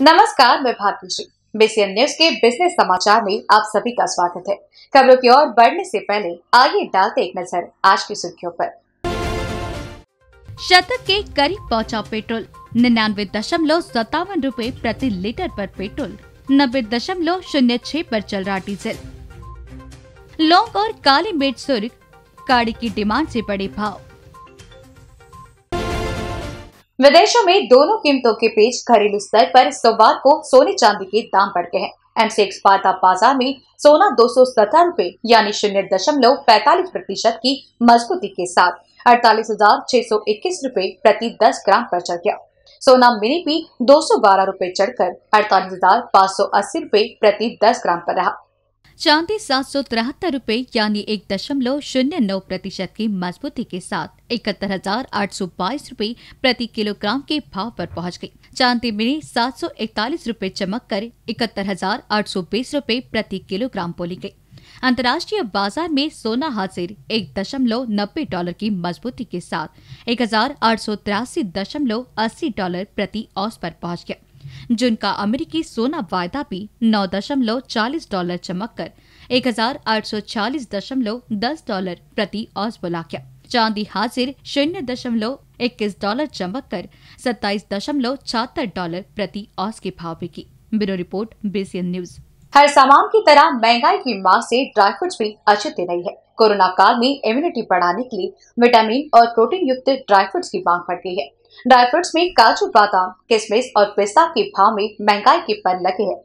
नमस्कार मैं Bharti ji BCN news के बिजनेस समाचार में आप सभी का स्वागत है खबरों की ओर बढ़ने से पहले आइए डालते एक नजर आज की सुर्खियों पर शतक के करीब पहुंचा पेट्रोल निन्यानवे दशमलव सत्तावन रूपए प्रति लीटर पर पेट्रोल नब्बे दशमलव शून्य छह पर चल रहा डीजल लौंग और काली मिर्च सुर्ख काड़ी की डिमांड से बड़े भाव विदेशों में दोनों कीमतों के बीच घरेलू स्तर पर सोमवार को सोने चांदी के दाम बढ़ गए हैं एमसेक्स पार्टा बाजार में सोना दो सौ सत्रह रूपए यानी शून्य दशमलव पैतालीस प्रतिशत की मजबूती के साथ अड़तालीस हजार छह सौ इक्कीस रूपए प्रति दस ग्राम पर चढ़ गया सोना मिनी भी दो सौ बारह रूपए चढ़कर अड़तालीस हजार पाँच सौ अस्सी रूपए प्रति दस ग्राम पर रहा चांदी सात सौ तिहत्तर रूपए यानी एक दशमलव शून्य नौ प्रतिशत की मजबूती के साथ इकहत्तर हजार आठ सौ बाईस रूपए प्रति किलोग्राम के भाव पर पहुंच गई चांदी मिनी सात सौ इकतालीस रूपए चमक कर इकहत्तर हजार आठ सौ बीस रूपए प्रति किलोग्राम बोली गयी अंतर्राष्ट्रीय बाजार में सोना हाजिर एक दशमलव नब्बे डॉलर की मजबूती के साथ एक हजार आठ सौ तिरासी दशमलव अस्सी डॉलर प्रति औस पर पहुंच गया जिनका अमेरिकी सोना वायदा भी नौ दशमलव चालीस डॉलर चमक कर एक हजार आठ सौ दशमलव दस डॉलर प्रति ऑस बुला गया चांदी हाजिर शून्य दशमलव इक्कीस डॉलर चमक कर सत्ताईस दशमलव छहत्तर डॉलर प्रति ऑस के भाव बिकी ब्यूरो रिपोर्ट बीसीएन न्यूज हर सामान की तरह महंगाई की मांग से ड्राई फ्रूट्स भी अच्छे दे रही है कोरोना काल में इम्यूनिटी बढ़ाने के लिए विटामिन और प्रोटीन युक्त ड्राई फ्रूट्स की मांग बढ़ गई है ड्राई फ्रूट में काजू बादाम किसमिस और पिस्ता के भाव में महंगाई के पर लगे हैं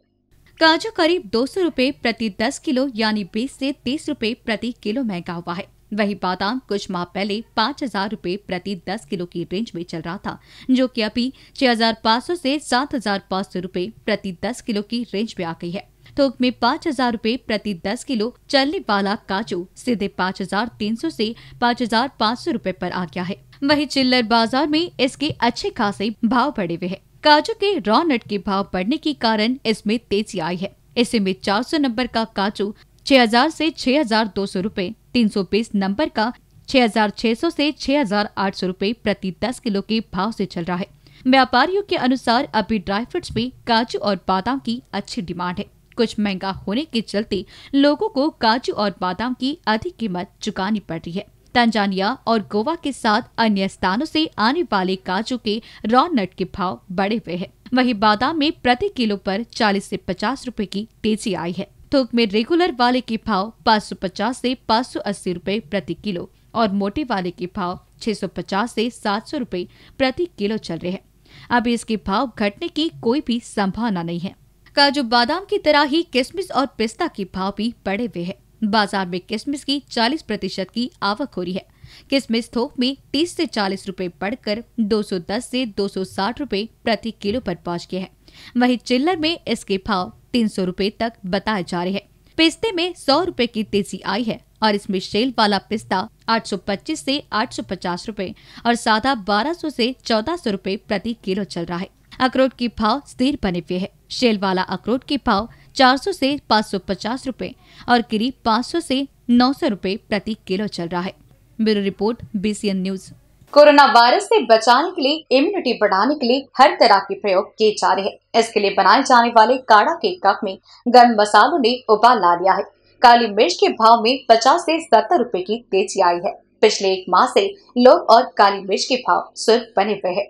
काजू करीब दो सौ प्रति दस किलो यानी बीस से तीस रूपए प्रति किलो महंगा हुआ है वही बादाम कुछ माह पहले पाँच हजार रूपए प्रति दस किलो की रेंज में चल रहा था जो कि अभी छह हजार पाँच सौ ऐसी सात हजार पाँच सौ रूपए प्रति दस किलो की रेंज में आ गई है थोक तो में पाँच हजार रूपए प्रति दस किलो चलने वाला काजू सीधे पाँच हजार तीन सौ ऐसी पाँच हजार पाँच सौ रूपए आरोप आ गया है वही चिल्लर बाजार में इसके अच्छे खासे भाव बढ़े हुए हैं काजू के रॉ नट के भाव बढ़ने के कारण इसमें तेजी आई है ऐसे में चार सौ नंबर का काजू हजार हजार ऐसी छह दो सौ रूपए तीन सौ बीस नंबर का छह छह छह हजार सौ ऐसी हजार आठ सौ रूपए प्रति दस किलो के भाव से चल रहा है व्यापारियों के अनुसार अभी ड्राई फ्रूट्स में काजू और बादाम की अच्छी डिमांड है कुछ महंगा होने के चलते लोगों को काजू और बादाम की अधिक कीमत चुकानी पड़ रही है तंजानिया और गोवा के साथ अन्य स्थानों से आने वाले काजू के रॉ नट के भाव बढ़े हुए हैं वहीं बादाम में प्रति किलो पर 40 से 50 रुपए की तेजी आई है थोक में रेगुलर वाले के भाव 550 से 580 रुपए प्रति किलो और मोटे वाले के भाव 650 से 700 रुपए प्रति किलो चल रहे हैं अब इसके भाव घटने की कोई भी संभावना नहीं है काजू बादाम की तरह ही किसमिस और पिस्ता की भाव भी बढ़े हुए है बाजार में किसमिस की 40 प्रतिशत की आवक हो रही है किसमिस थोक में 30 से 40 रुपए बढ़कर 210 से 260 रुपए प्रति किलो पर पहुंच गया है वहीं चिल्लर में इसके भाव तीन सौ रूपए तक बताए जा रहे हैं पिस्ते में सौ रूपए की तेजी आई है और इसमें शेल वाला पिस्ता 825 से 850 रुपए और सादा 1200 से 1400 रुपए प्रति किलो चल रहा है अखरोट की भाव स्थिर बने हुए है शेल वाला अखरोट की भाव 400 से 550 रुपए और गिरी 500 से 900 रुपए प्रति किलो चल रहा है bureau report BCN news corona virus से बचाने के लिए इम्यूनिटी बढ़ाने के लिए हर तरह के प्रयोग किए जा रहे हैं इसके लिए बनाए जाने वाले काढ़ा के कप में गर्म मसालों ने उबाल ला लिया है काली मिर्च के भाव में 50 से 70 रुपए की तेजी आई है पिछले एक माह से लोग और काली मिर्च के भाव सुर्ख बने हुए हैं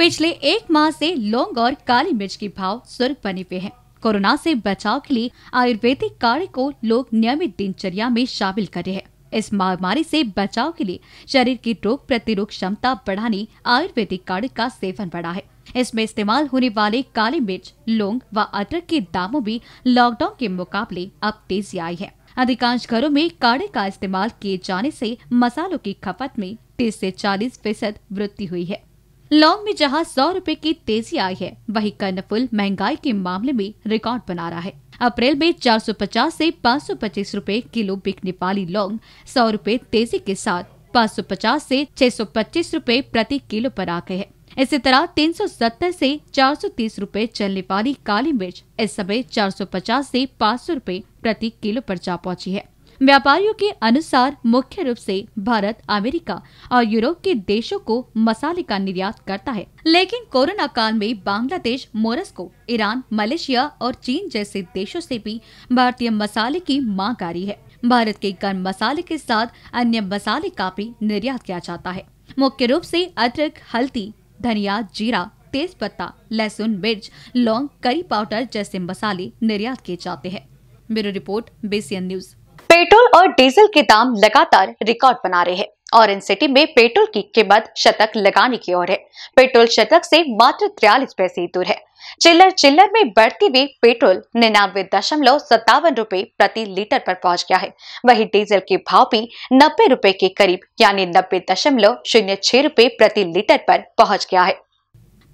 पिछले एक माह से लौंग और काली मिर्च के भाव स्वर्ग बने हुए हैं कोरोना से बचाव के लिए आयुर्वेदिक कार्य को लोग नियमित दिनचर्या में शामिल कर रहे हैं इस महामारी से बचाव के लिए शरीर की रोग प्रतिरोध क्षमता बढ़ाने आयुर्वेदिक कार्य का सेवन बढ़ा है इसमें इस्तेमाल होने वाले काली मिर्च लौंग व अदरक के दामों में लॉकडाउन के मुकाबले अब तेजी आई है अधिकांश घरों में काढ़े का इस्तेमाल किए जाने से मसालों की खपत में तीस से चालीस फीसद वृद्धि हुई है लौंग में जहां सौ रूपए की तेजी आई है वही कर्णफुल महंगाई के मामले में रिकॉर्ड बना रहा है अप्रैल में 450 से 525 रुपए किलो बिकने वाली लौंग सौ रूपए तेजी के साथ 550 से 625 रुपए प्रति किलो पर आ गए है इसी तरह 370 से 430 रुपए चलने वाली काली मिर्च इस समय 450 से 500 रुपए प्रति किलो पर जा पहुंची है व्यापारियों के अनुसार मुख्य रूप से भारत अमेरिका और यूरोप के देशों को मसाले का निर्यात करता है लेकिन कोरोना काल में बांग्लादेश मोरस्को ईरान मलेशिया और चीन जैसे देशों से भी भारतीय मसाले की मांग आ रही है भारत के गर्म मसाले के साथ अन्य मसाले का भी निर्यात किया जाता है मुख्य रूप से अदरक हल्दी धनिया जीरा तेज पत्ता लहसुन मिर्च लौंग करी पाउडर जैसे मसाले निर्यात किए जाते हैं bureau report BCN news petrol और डीजल के दाम लगातार रिकॉर्ड बना रहे हैं इन सिटी में पेट्रोल की कीमत शतक लगाने की ओर है पेट्रोल शतक से मात्र त्रियालीस पैसे दूर है चिल्लर चिल्लर में बढ़ती हुई पेट्रोल निन्यानवे दशमलव सत्तावन रूपए प्रति लीटर पर पहुंच गया है वहीं डीजल के भाव भी नब्बे रूपए के करीब यानी नब्बे दशमलव शून्य छह रूपए प्रति लीटर पर पहुंच गया है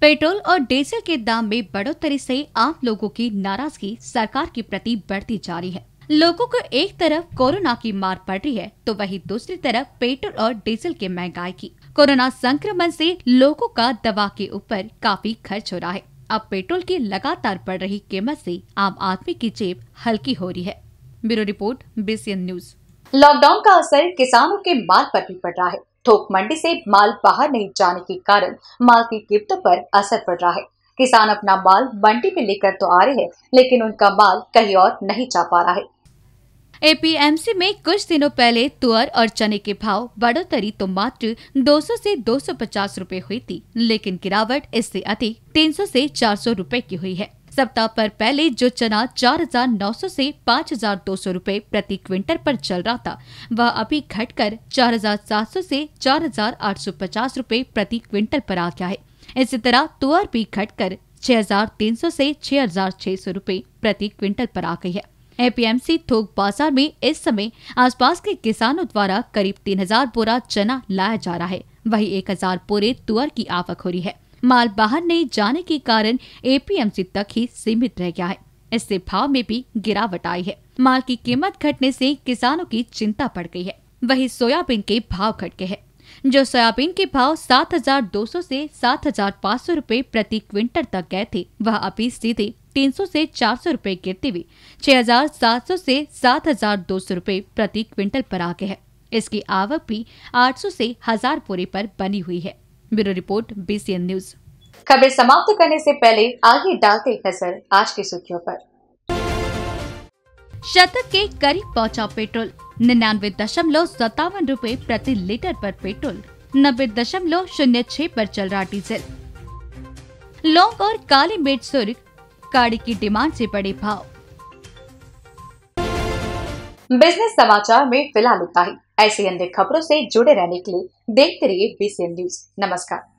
पेट्रोल और डीजल के दाम में बढ़ोतरी से आम लोगों की नाराजगी सरकार के प्रति बढ़ती जा रही है लोगों को एक तरफ कोरोना की मार पड़ रही है तो वहीं दूसरी तरफ पेट्रोल और डीजल के महंगाई की कोरोना संक्रमण से लोगों का दवा के ऊपर काफी खर्च हो रहा है अब पेट्रोल की लगातार बढ़ रही कीमत से आम आदमी की जेब हल्की हो रही है bureau report BCN news lockdown का असर किसानों के माल पर भी पड़ रहा है थोक मंडी से माल बाहर नहीं जाने के कारण माल की कीमतों पर असर पड़ रहा है किसान अपना माल मंडी में लेकर तो आ रहे हैं लेकिन उनका माल कहीं और नहीं जा पा रहा है एपीएमसी में कुछ दिनों पहले तुअर और चने के भाव बढ़ोतरी तो मात्र 200 से 250 रुपए हुई थी लेकिन गिरावट इससे अधिक 300 से 400 रुपए की हुई है सप्ताह पर पहले जो चना 4,900 से 5,200 रुपए प्रति क्विंटल पर चल रहा था वह अभी घटकर 4,700 से 4,850 रुपए प्रति क्विंटल पर आ गया है इसी तरह तुअर भी घटकर 6,300 से 6,600 रुपए प्रति क्विंटल पर आ गई है एपीएमसी थोक बाजार में इस समय आसपास के किसानों द्वारा करीब तीन हजार बोरा चना लाया जा रहा है वही एक हजार बोरे तुअर की आवक हो रही है माल बाहर नहीं जाने के कारण एपीएमसी तक ही सीमित रह गया है इससे भाव में भी गिरावट आई है माल की कीमत घटने से किसानों की चिंता बढ़ गई है वही सोयाबीन के भाव घट गए हैं जो सोयाबीन के भाव 7,200 से 7,500 रुपए प्रति क्विंटल तक गए थे वह अभी सीधे 300 से 400 रुपए गिरते हुए 6,700 से 7,200 रुपए प्रति क्विंटल पर आ गए है इसकी आवक भी 800 से हजार पूरे पर बनी हुई है ब्यूरो रिपोर्ट बीसीएन न्यूज खबर समाप्त करने से पहले आगे डालते नजर आज की सुर्खियों पर शतक के करीब पहुंचा पेट्रोल निन्यानवे दशमलव सत्तावन रूपए प्रति लीटर पर पेट्रोल नब्बे दशमलव शून्य छह आरोप चल रहा डीजल लौंग और काली मिर्च सुर्ख गाड़ी की डिमांड से बड़े भाव बिजनेस समाचार में फिलहाल इतना ही ऐसी अन्य खबरों से जुड़े रहने के लिए देखते रहिए बीसीएन न्यूज नमस्कार